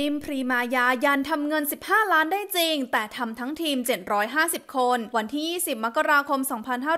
นิมพรีมายายันทำเงิน 15 ล้านได้จริง แต่ทำทั้งทีม 750 คน วันที่ 20 มกราคม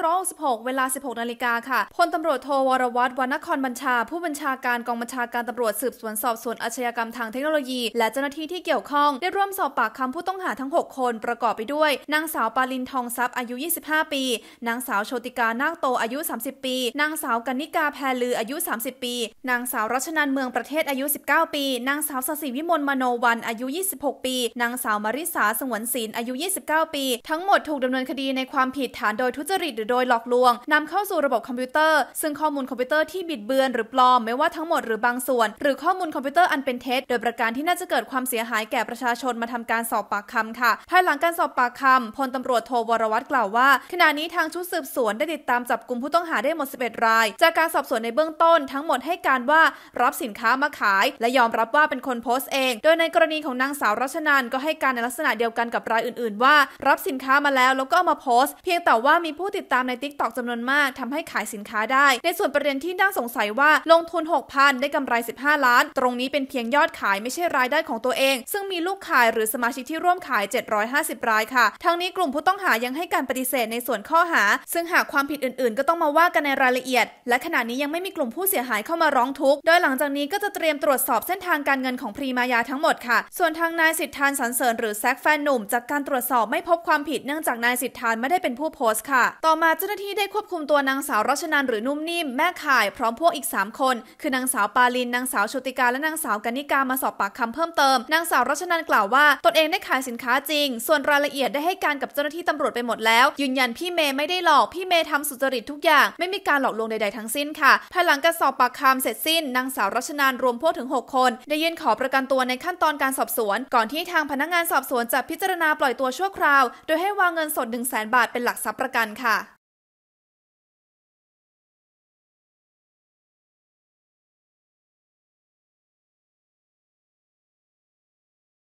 2566 เวลา 16 นาฬิกาค่ะ พลตำรวจโทวรวัตรวรนครบัญชา ผู้บัญชาการกองบัญชาการตำรวจสืบสวนสอบสวนอาชญากรรมทางเทคโนโลยีและเจ้าหน้าที่ที่เกี่ยวข้องได้ร่วมสอบปากคำผู้ต้องหาทั้ง 6 คนประกอบไปด้วย นางสาวปาลินทองทรัพย์ อายุ 25 ปี นางสาวโชติกานาคโตอายุ 30 ปี นางสาวกนนิกาแพรลือ อายุ 30 ปี นางสาวรัชนันเมืองประเทศ อายุ 19 ปี นางสาวสศิวิมลมโนวันอายุ 26 ปี นางสาวมาริสาสงวนศิลป์อายุ 29 ปี ทั้งหมดถูกดำเนินคดีในความผิดฐานโดยทุจริตหรือโดยหลอกลวงนำเข้าสู่ระบบคอมพิวเตอร์ซึ่งข้อมูลคอมพิวเตอร์ที่บิดเบือนหรือปลอมไม่ว่าทั้งหมดหรือบางส่วน หรือข้อมูลคอมพิวเตอร์อันเป็นเท็จโดยประการที่น่าจะเกิดความเสียหายแก่ประชาชนมาทำการสอบปากคำค่ะภายหลังการสอบปากคำพลตำรวจโทวรวัตรกล่าวว่า ขณะนี้ทางชุดสืบสวนได้ติดตามจับกลุ่มผู้ต้องหาได้หมด11 ราย จากการสอบสวนในเบื้องต้น ทั้งหมดให้การว่ารับสินค้ามาขาย และยอมรับว่าเป็นคนโพสต์เองโดยในกรณีของนางสาวรัชนานก็ให้การในลักษณะเดียวกันกับรายอื่นๆว่า รับสินค้ามาแล้วแล้วก็เอามาโพสต์เพียงแต่ว่ามีผู้ติดตามในทิกตอกจำนวนมาก ทำให้ขายสินค้าได้ ในส่วนประเด็นที่น่าสงสัยว่า ลงทุน 6,000 ได้กำไร 15 ล้าน ตรงนี้เป็นเพียงยอดขายไม่ใช่รายได้ของตัวเอง ซึ่งมีลูกขายหรือสมาชิกที่ร่วมขาย 750รายค่ะทั้งนี้กลุ่มผู้ต้องหายังให้การปฏิเสธในส่วนข้อหา ซึ่งหากความผิดอื่นๆ ก็ต้องมาว่ากันในรายละเอียด และขณะนี้ยังไม่มีกลุ่มผู้เสียหายเข้ามาร้องทุกข์โดยหลังจากนี้ก็จะเตรียมตรวจสอบเส้นทางการเงินของพรีมายาทั้งหมดค่ะ ส่วนทางนายสิทธานสันเสริญหรือแซกแฟนหนุ่ม จากการตรวจสอบไม่พบความผิดเนื่องจากนายสิทธานไม่ได้เป็นผู้โพสต์ค่ะ ต่อมาเจ้าหน้าที่ได้ควบคุมตัวนางสาวรัชนันหรือนุ่มนิ่ม แม่ข่าย พร้อมพวกอีก 3 คน คือนางสาวปาลิน นางสาวชุติกา และนางสาวกนิกา มาสอบปากคำเพิ่มเติมนางสาวรัชนันกล่าวว่าตนเองได้ขายสินค้าจริง ส่วนรายละเอียดได้ให้การกับเจ้าหน้าที่ตำรวจไปหมดแล้ว ยืนยันพี่เมย์ไม่ได้หลอกพี่เมย์ทำสุจริตทุกอย่าง ไม่มีการหลอกลวงใดๆทั้งสิ้นค่ะภายหลังการสอบปากคำเสร็จสิ้นนางสาวรัชนันรวมพวกถึง 6 คน ได้ยื่นขอประกันตัวในขั้นตอนการสอบสวน ก่อนที่ทางพนักงานสอบสวนจะพิจารณาปล่อยตัวชั่วคราว โดยให้วางเงินสด 1 0 0 0 0แบาทเป็นหลักทรัพย์ประกันค่ะ